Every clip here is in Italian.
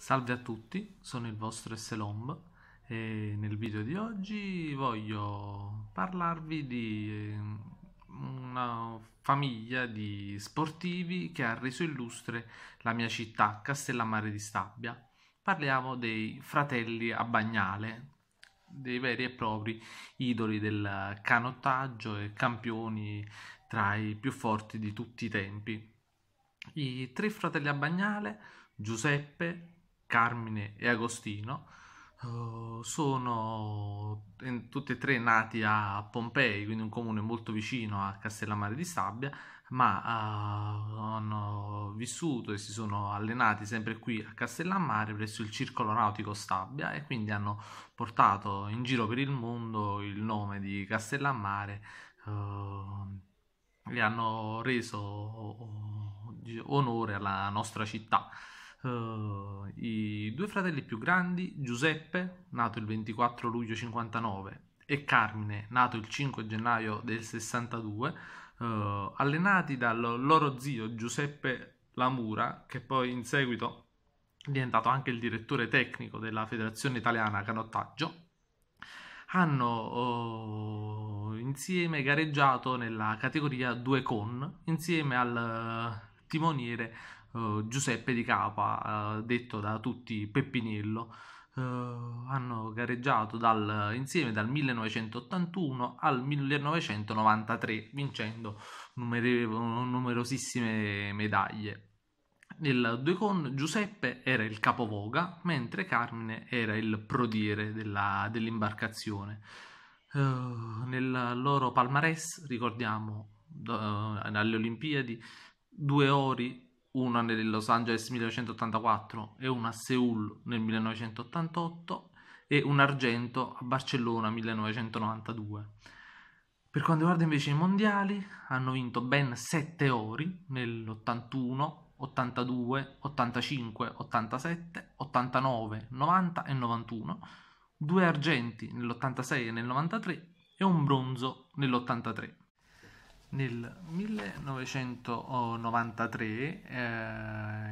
Salve a tutti, sono il vostro Esselomb e nel video di oggi voglio parlarvi di ehm, una famiglia di sportivi che ha reso illustre la mia città, Castellammare di Stabia. Parliamo dei fratelli a Bagnale, dei veri e propri idoli del canottaggio e campioni tra i più forti di tutti i tempi. I tre fratelli a Bagnale, Giuseppe, Carmine e Agostino, eh, sono tutti e tre nati a Pompei, quindi un comune molto vicino a Castellammare di Stabia, ma eh, hanno vissuto e si sono allenati sempre qui a Castellammare presso il Circolo Nautico Stabia e quindi hanno portato in giro per il mondo il nome di Castellammare, eh, e hanno reso onore alla nostra città. Uh, I due fratelli più grandi, Giuseppe, nato il 24 luglio 59, e Carmine, nato il 5 gennaio del 62, uh, eh, allenati dal loro zio Giuseppe Lamura, che poi in seguito è diventato anche il direttore tecnico della Federazione Italiana Canottaggio, hanno uh, insieme gareggiato nella categoria 2 con insieme al timoniere eh, Giuseppe Di Capa, uh, detto da tutti Peppinillo, eh, hanno gareggiato dal, insieme dal 1981 al 1993, vincendo numere, numerosissime medaglie. Nel due con Giuseppe era il capovoga, mentre Carmine era il prodiere della, dell'imbarcazione. Uh, nel loro palmarès ricordiamo uh, alle Olimpiadi due ori una nel Los Angeles 1984 e una a Seoul nel 1988 e un argento a Barcellona 1992. Per quanto riguarda invece i mondiali, hanno vinto ben 7 ori nell'81, 82, 85, 87, 89, 90 e 91, due argenti nell'86 e nel 93 e un bronzo nell'83. Nel 1993 eh,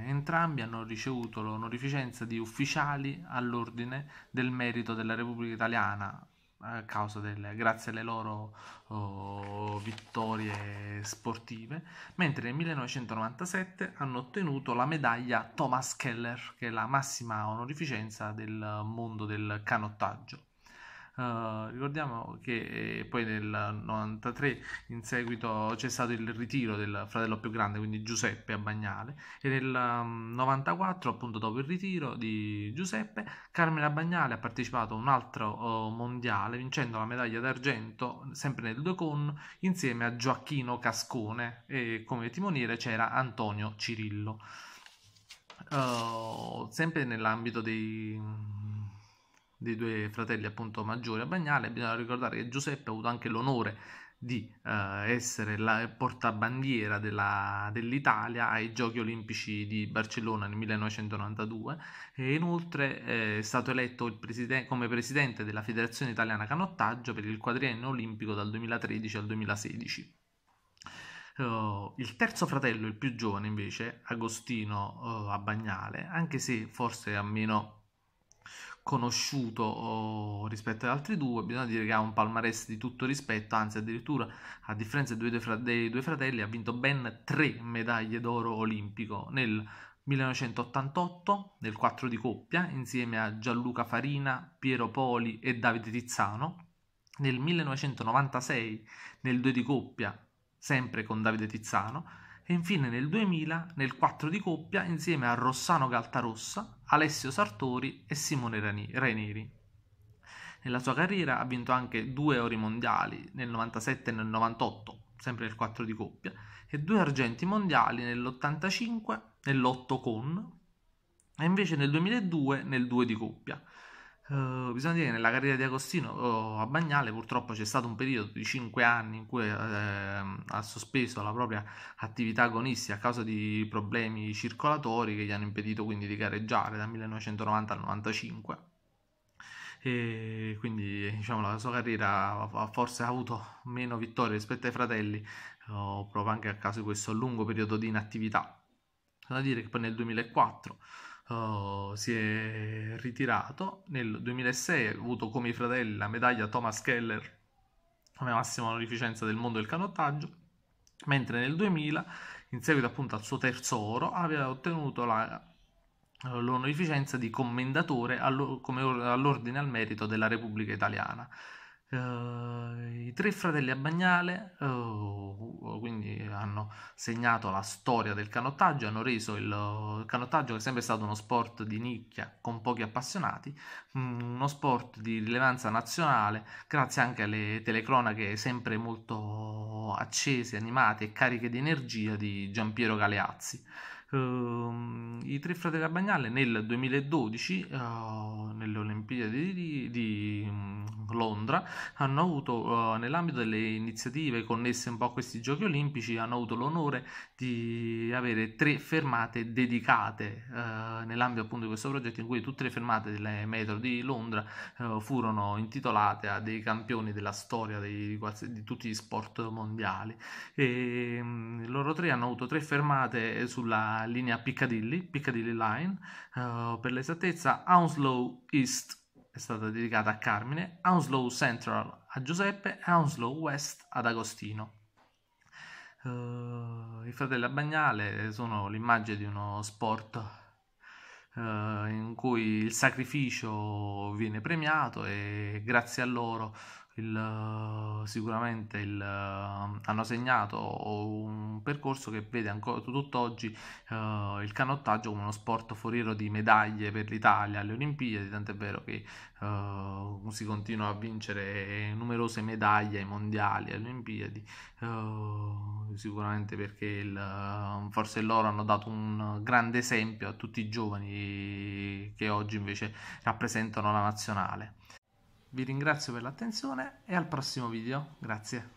entrambi hanno ricevuto l'onorificenza di ufficiali all'Ordine del Merito della Repubblica Italiana a causa del, grazie alle loro oh, vittorie sportive, mentre nel 1997 hanno ottenuto la medaglia Thomas Keller, che è la massima onorificenza del mondo del canottaggio. Eh, ricordiamo che eh, poi nel 93 in seguito c'è stato il ritiro del fratello più grande, quindi Giuseppe a Bagnale, e nel 94, mm, appunto dopo il ritiro di Giuseppe, Carmela Bagnale ha partecipato a un altro uh, mondiale vincendo la medaglia d'argento sempre nel due con insieme a Gioacchino Cascone e come timoniere c'era Antonio Cirillo. Uh, sempre nell'ambito dei dei due fratelli appunto maggiori a Bagnale, bisogna ricordare che Giuseppe ha avuto anche l'onore di eh, essere la portabandiera della, dell'Italia ai Giochi Olimpici di Barcellona nel 1992 e inoltre eh, è stato eletto preside- come presidente della Federazione Italiana Canottaggio per il quadriennio olimpico dal 2013 al 2016. Uh, eh, il terzo fratello, il più giovane invece, Agostino uh, eh, Abbagnale, anche se forse ha meno conosciuto rispetto ad altri due, bisogna dire che ha un palmarès di tutto rispetto, anzi addirittura a differenza dei due, dei due fratelli ha vinto ben tre medaglie d'oro olimpico nel 1988 nel 4 di coppia insieme a Gianluca Farina, Piero Poli e Davide Tizzano, nel 1996 nel 2 di coppia sempre con Davide Tizzano, e infine nel 2000 nel 4 di coppia insieme a Rossano Caltarossa, Alessio Sartori e Simone Rainieri. Nella sua carriera ha vinto anche due ori mondiali nel 97 e nel 98, sempre nel 4 di coppia, e due argenti mondiali nell'85, nell'8 con, e invece nel 2002 nel 2 di coppia, Uh, bisogna dire che nella carriera di Agostino oh, a Bagnale purtroppo c'è stato un periodo di 5 anni in cui eh, ha sospeso la propria attività agonistica a causa di problemi circolatori che gli hanno impedito quindi di gareggiare dal 1990 al 1995 e quindi diciamo, la sua carriera ha forse avuto meno vittorie rispetto ai fratelli oh, proprio anche a causa di questo lungo periodo di inattività. Bisogna dire che poi nel 2004 Oh, si è ritirato. Nel 2006 ha avuto come i fratelli la medaglia Thomas Keller come massima onorificenza del mondo del canottaggio, mentre nel 2000, in seguito appunto al suo terzo oro, aveva ottenuto l'onorificenza di commendatore allo, come, all'ordine al merito della Repubblica Italiana. Uh, I tre fratelli a Bagnale uh, quindi hanno segnato la storia del canottaggio, hanno reso il, eh, il canottaggio che è sempre stato uno sport di nicchia con pochi appassionati, mm, uno sport di rilevanza nazionale grazie anche alle telecronache sempre molto accese, animate e cariche di energia di Giampiero Galeazzi. Uh, I tre fratelli a Bagnale nel 2012, uh, eh, nelle Olimpiadi di, di Londra, hanno avuto eh, nell'ambito delle iniziative connesse un po' a questi giochi olimpici, hanno avuto l'onore di avere tre fermate dedicate eh, nell'ambito appunto di questo progetto in cui tutte le fermate delle metro di Londra eh, furono intitolate a dei campioni della storia dei, di, di, tutti gli sport mondiali. E, mh, mm, loro tre hanno avuto tre fermate sulla linea Piccadilly, Piccadilly Line, eh, per l'esattezza Hounslow East è stata dedicata a Carmine, Hounslow Central a Giuseppe e Hounslow West ad Agostino. Uh, I fratelli a Bagnale sono l'immagine di uno sport uh, in cui il sacrificio viene premiato e grazie a loro il, sicuramente il, hanno segnato un percorso che vede ancora tutt'oggi uh, il canottaggio come uno sport foriero di medaglie per l'Italia alle Olimpiadi, tant'è vero che uh, si continua a vincere numerose medaglie ai mondiali, e alle Olimpiadi, uh, sicuramente perché il, forse loro hanno dato un grande esempio a tutti i giovani che oggi invece rappresentano la nazionale. Vi ringrazio per l'attenzione e al prossimo video. Grazie.